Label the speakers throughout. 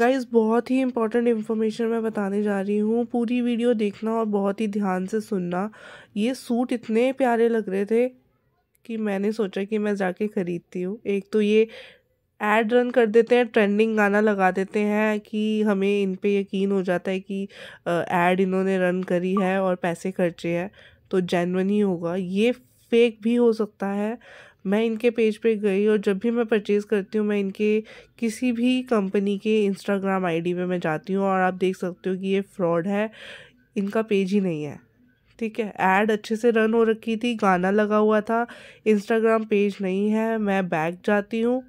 Speaker 1: guys बहुत ही important information मैं बताने जा रही हूँ पूरी वीडियो देखना और बहुत ही ध्यान से सुनना ये सूट इतने प्यारे लग रहे थे कि मैंने सोचा कि मैं जाके ख़रीदती हूँ एक तो ये एड रन कर देते हैं ट्रेंडिंग गाना लगा देते हैं कि हमें इन पर यकीन हो जाता है कि एड इन्होंने रन करी है और पैसे खर्चे हैं तो जैनवन ही होगा ये फेक भी हो सकता है मैं इनके पेज पे गई और जब भी मैं परचेज़ करती हूँ मैं इनके किसी भी कंपनी के इंस्टाग्राम आईडी पे मैं जाती हूँ और आप देख सकते हो कि ये फ्रॉड है इनका पेज ही नहीं है ठीक है ऐड अच्छे से रन हो रखी थी गाना लगा हुआ था इंस्टाग्राम पेज नहीं है मैं बैक जाती हूँ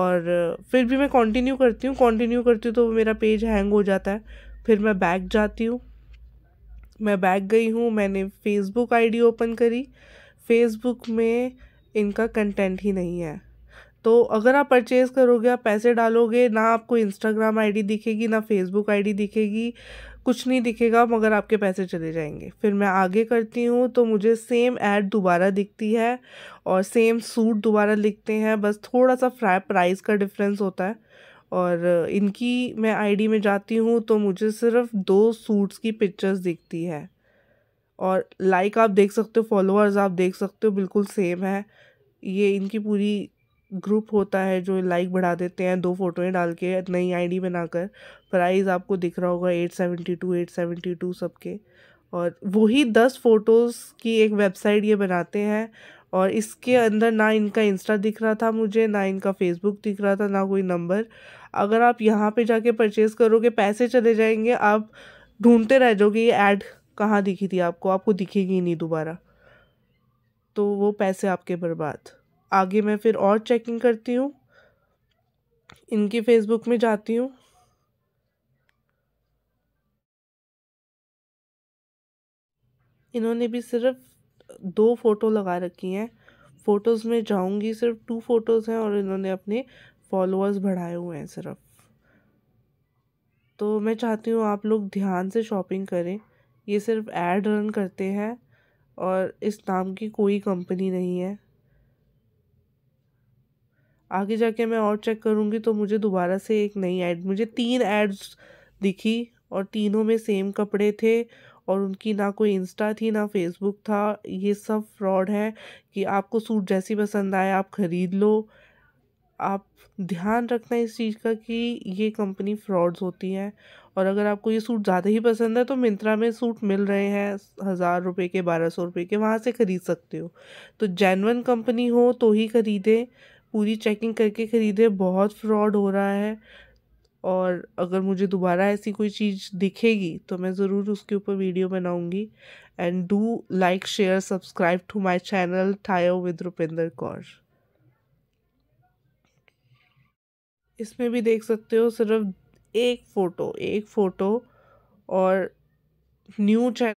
Speaker 1: और फिर भी मैं कंटिन्यू करती हूँ कंटिन्यू करती हूँ तो मेरा पेज हैंग हो जाता है फिर मैं बैक जाती हूँ मैं बैक गई हूँ मैंने फेसबुक आईडी ओपन करी फेसबुक में इनका कंटेंट ही नहीं है तो अगर आप परचेज़ करोगे आप पैसे डालोगे ना आपको इंस्टाग्राम आईडी दिखेगी ना फेसबुक आईडी दिखेगी कुछ नहीं दिखेगा मगर आपके पैसे चले जाएंगे फिर मैं आगे करती हूँ तो मुझे सेम ऐड दोबारा दिखती है और सेम सूट दोबारा लिखते हैं बस थोड़ा सा फ्राई प्राइस का डिफरेंस होता है और इनकी मैं आईडी में जाती हूँ तो मुझे सिर्फ दो सूट्स की पिक्चर्स दिखती है और लाइक आप देख सकते हो फॉलोअर्स आप देख सकते हो बिल्कुल सेम है ये इनकी पूरी ग्रुप होता है जो लाइक बढ़ा देते हैं दो फोटोएं डाल के नई आईडी बनाकर प्राइस आपको दिख रहा होगा eight seventy two eight seventy two सब के और वही दस फ़ोटोज़ की एक वेबसाइट ये बनाते हैं और इसके अंदर ना इनका इंस्टा दिख रहा था मुझे ना इनका फेसबुक दिख रहा था ना कोई नंबर अगर आप यहाँ पे जाके परचेज़ करोगे पैसे चले जाएंगे आप ढूंढते रह जाओगे ये ऐड कहाँ दिखी थी आपको आपको दिखेगी ही नहीं दोबारा तो वो पैसे आपके बर्बाद आगे मैं फिर और चेकिंग करती हूँ इनकी फेसबुक में जाती हूँ इन्होंने भी सिर्फ दो फ़ोटो लगा रखी हैं फ़ोटोज़ में जाऊंगी सिर्फ टू फ़ोटोज़ हैं और इन्होंने अपने फॉलोअर्स बढ़ाए हुए हैं सिर्फ तो मैं चाहती हूँ आप लोग ध्यान से शॉपिंग करें ये सिर्फ एड रन करते हैं और इस नाम की कोई कंपनी नहीं है आगे जाके मैं और चेक करूँगी तो मुझे दोबारा से एक नई ऐड मुझे तीन ऐड्स दिखी और तीनों में सेम कपड़े थे और उनकी ना कोई इंस्टा थी ना फेसबुक था ये सब फ्रॉड है कि आपको सूट जैसी पसंद आए आप ख़रीद लो आप ध्यान रखना इस चीज़ का कि ये कंपनी फ्रॉड्स होती है और अगर आपको ये सूट ज़्यादा ही पसंद है तो मिंत्रा में सूट मिल रहे हैं हज़ार रुपये के बारह सौ रुपये के वहाँ से ख़रीद सकते हो तो जैनवन कंपनी हो तो ही ख़रीदे पूरी चेकिंग करके ख़रीदे बहुत फ्रॉड हो रहा है और अगर मुझे दोबारा ऐसी कोई चीज़ दिखेगी तो मैं ज़रूर उसके ऊपर वीडियो बनाऊँगी and do like share subscribe to my channel थायो विद रुपिंदर कौर इसमें भी देख सकते हो सिर्फ एक फ़ोटो एक फ़ोटो और न्यू चैनल